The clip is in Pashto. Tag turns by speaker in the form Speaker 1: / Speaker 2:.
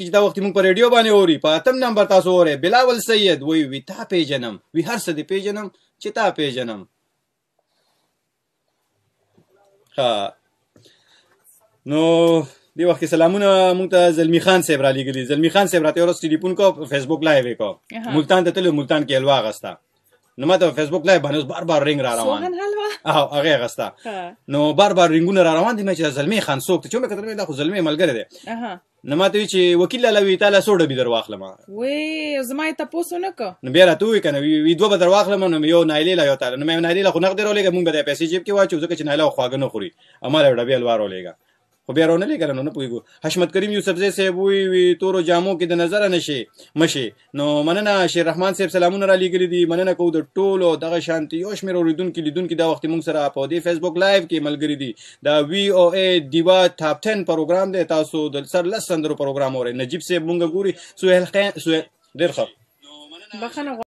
Speaker 1: چې دا وخت موږ په ریډیو باندې اوري په اتم نمبر تاسو اوري بلاول سید وی وی تا پیژنم وی هر څه دی پیژنم چې تا پیژنم ها نو دی وخت سلامونه مونږ ته زلمی خان صاحب را لګلی زلمی خان صاحب راته ورس ټلیفون کو فیسبوک لایو کو ملتان ته تل ملتان کې الوا غستا نو ماته فیسبوک لایو باندې بار بار رنگ را روان سوهن حلوا او هغه غستا نو بار بار رنگونه را روان دي مې چې زلمی خان څوک ته چې مې کتل مې دا خو زلمی ملګری دی اها نو ماته چې وکیل لوي تعالی سوډه به در واخلم
Speaker 2: وې زما ته پوسو نه کو
Speaker 1: نو بیا راته وی کنه وی دوه به در واخلم نو یو نایلی لا یو تعالی نو مې نایلی لا خو نقد درولېګه مونږ به د پیسې جیب کې واچو ځکه چې نایله خواګنه خوري اماله ډبې الوار ولېګه خو بیا راونه لګل نو نه پویګو حشمت کریم یوسف زی صاحب وی وی تورو جامو کې د نظر نشي مشي نو مننه شیر رحمان صاحب سلامونه را لګل دي مننه کو د ټولو دغه شانتي یو شمیر اوریدونکو لیدونکو دا وخت مونږ سره په دی فیسبوک لایو کې ملګری دي دا وی او ای دیوا ټاپ 10 پروګرام دی تاسو د سر لسندرو پروګرام اورئ نجیب صاحب مونږ ګوري سہیل خان سہیل ډیر ښه
Speaker 3: بخنه